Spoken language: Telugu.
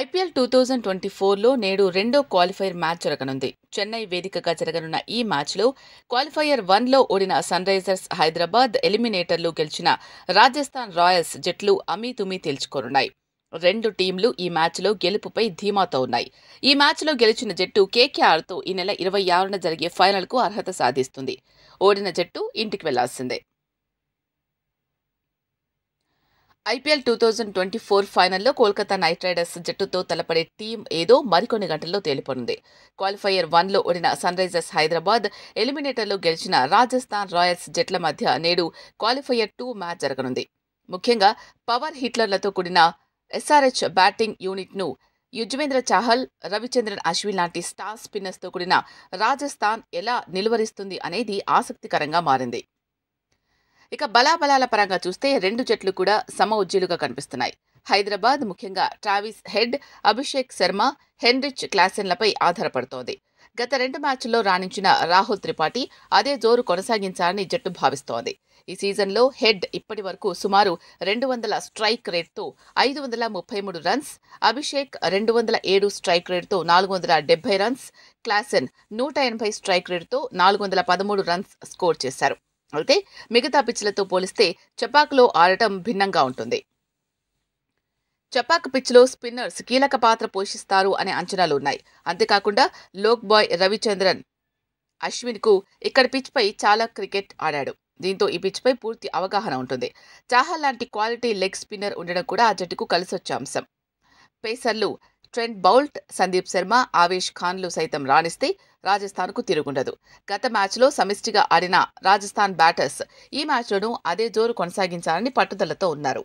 ఐపీఎల్ టూ థౌజండ్ ట్వంటీ ఫోర్లో నేడు రెండో క్వాలిఫైర్ మ్యాచ్ జరగనుంది చెన్నై వేదికగా జరగనున్న ఈ మ్యాచ్లో క్వాలిఫైయర్ వన్లో ఓడిన సన్ రైజర్స్ హైదరాబాద్ ఎలిమినేటర్లు గెలిచిన రాజస్థాన్ రాయల్స్ జట్లు అమీతుమి తేల్చుకోనున్నాయి రెండు టీంలు ఈ మ్యాచ్లో గెలుపుపై ధీమాతో ఉన్నాయి ఈ మ్యాచ్లో గెలిచిన జట్టు కేకేఆర్తో ఈ నెల ఇరవై ఆరున జరిగే ఫైనల్కు అర్హత సాధిస్తుంది ఓడిన జట్టు ఇంటికి వెళ్లాల్సిందే IPL two thousand twenty four ఫైనల్లో కోల్కతా నైట్ రైడర్స్ జట్టుతో తలపడే టీం ఏదో మరికొన్ని గంటల్లో తేలిపనుంది క్వాలిఫైయర్ వన్లో ఓడిన సన్ రైజర్స్ హైదరాబాద్ ఎలిమినేటర్లో గెలిచిన రాజస్థాన్ రాయల్స్ జట్ల మధ్య నేడు క్వాలిఫైయర్ టూ మ్యాచ్ జరగనుంది ముఖ్యంగా పవర్ హిట్లర్లతో కూడిన ఎస్ఆర్హెచ్ బ్యాటింగ్ యూనిట్ను యుజ్వేంద్ర చాహల్ రవిచంద్రన్ అశ్విన్ లాంటి స్టార్ స్పిన్నర్స్తో కూడిన రాజస్థాన్ ఎలా నిలువరిస్తుంది అనేది ఆసక్తికరంగా మారింది ఇక బలాబలాల పరంగా చూస్తే రెండు జట్లు కూడా సమ ఉజ్జీలుగా కనిపిస్తున్నాయి హైదరాబాద్ ముఖ్యంగా Travis Head Abhishek Sharma Heinrich క్లాసెన్లపై ఆధారపడుతోంది గత రెండు మ్యాచ్ల్లో రాణించిన రాహుల్ త్రిపాఠి అదే జోరు కొనసాగించాలని జట్టు భావిస్తోంది ఈ సీజన్లో హెడ్ ఇప్పటి వరకు సుమారు రెండు వందల స్ట్రైక్ రేట్తో ఐదు వందల ముప్పై మూడు రన్స్ అభిషేక్ రెండు వందల ఏడు స్ట్రైక్ రేట్తో నాలుగు వందల డెబ్బై రన్స్ క్లాసెన్ నూట ఎనభై స్ట్రైక్ రేట్తో నాలుగు వందల పదమూడు రన్స్ స్కోర్ చేశారు అయితే మిగతా పిచ్లతో పోలిస్తే చపాక్లో ఆడటం భిన్నంగా ఉంటుంది చపాక్ పిచ్లో స్పిన్నర్స్ కీలక పాత్ర పోషిస్తారు అనే అంచనాలు ఉన్నాయి అంతేకాకుండా లోక్ బాయ్ రవిచంద్రన్ అశ్విన్కు ఇక్కడ పిచ్పై చాలా క్రికెట్ ఆడాడు దీంతో ఈ పిచ్పై పూర్తి అవగాహన ఉంటుంది చాహల్ లాంటి క్వాలిటీ లెగ్ స్పిన్నర్ ఉండడం కూడా ఆ జట్టుకు కలిసొచ్చే అంశం పేసర్లు ట్రెంట్ బౌల్ట్ సందీప్ శర్మ ఆవేష్ ఖాన్లు సైతం రాణిస్తే రాజస్థాన్కు తిరుగుండదు గత మ్యాచ్లో సమిష్టిగా ఆడిన రాజస్థాన్ బ్యాటర్స్ ఈ మ్యాచ్లోనూ అదే జోరు కొనసాగించాలని పట్టుదలతో ఉన్నారు